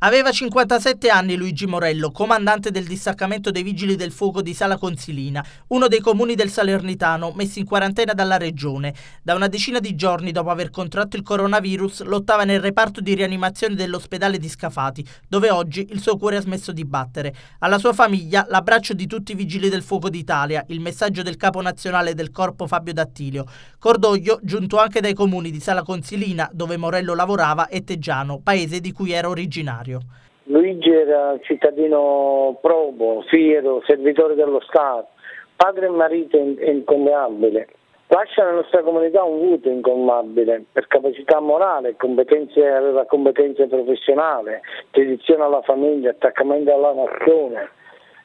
Aveva 57 anni Luigi Morello, comandante del distaccamento dei Vigili del Fuoco di Sala Consilina, uno dei comuni del Salernitano messi in quarantena dalla regione. Da una decina di giorni dopo aver contratto il coronavirus lottava nel reparto di rianimazione dell'ospedale di Scafati, dove oggi il suo cuore ha smesso di battere. Alla sua famiglia l'abbraccio di tutti i Vigili del Fuoco d'Italia, il messaggio del capo nazionale del corpo Fabio Dattilio. Cordoglio giunto anche dai comuni di Sala Consilina, dove Morello lavorava, e Teggiano, paese di cui era originario necessario. Luigi era cittadino probo, fiero, servitore dello Stato, padre e marito incommeabile. Lascia alla nostra comunità un vuoto incolmabile per capacità morale, competenze, aveva competenze professionali, dedizione alla famiglia, attaccamento alla nazione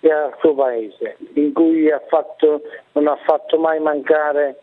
e al suo paese, in cui ha fatto, non ha fatto mai mancare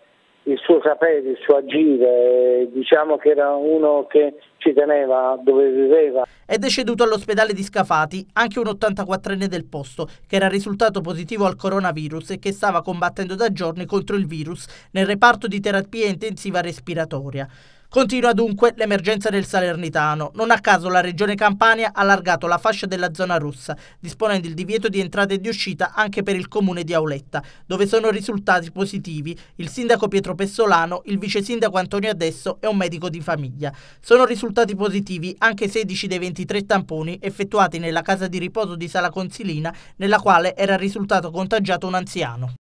il suo sapere, il suo agire, diciamo che era uno che ci teneva dove viveva. È deceduto all'ospedale di Scafati anche un 84enne del posto che era risultato positivo al coronavirus e che stava combattendo da giorni contro il virus nel reparto di terapia intensiva respiratoria. Continua dunque l'emergenza del Salernitano. Non a caso la regione Campania ha allargato la fascia della zona rossa, disponendo il divieto di entrata e di uscita anche per il comune di Auletta, dove sono risultati positivi il sindaco Pietro Pessolano, il vice sindaco Antonio Adesso e un medico di famiglia. Sono risultati positivi anche 16 dei 23 tamponi effettuati nella casa di riposo di Sala Consilina, nella quale era risultato contagiato un anziano.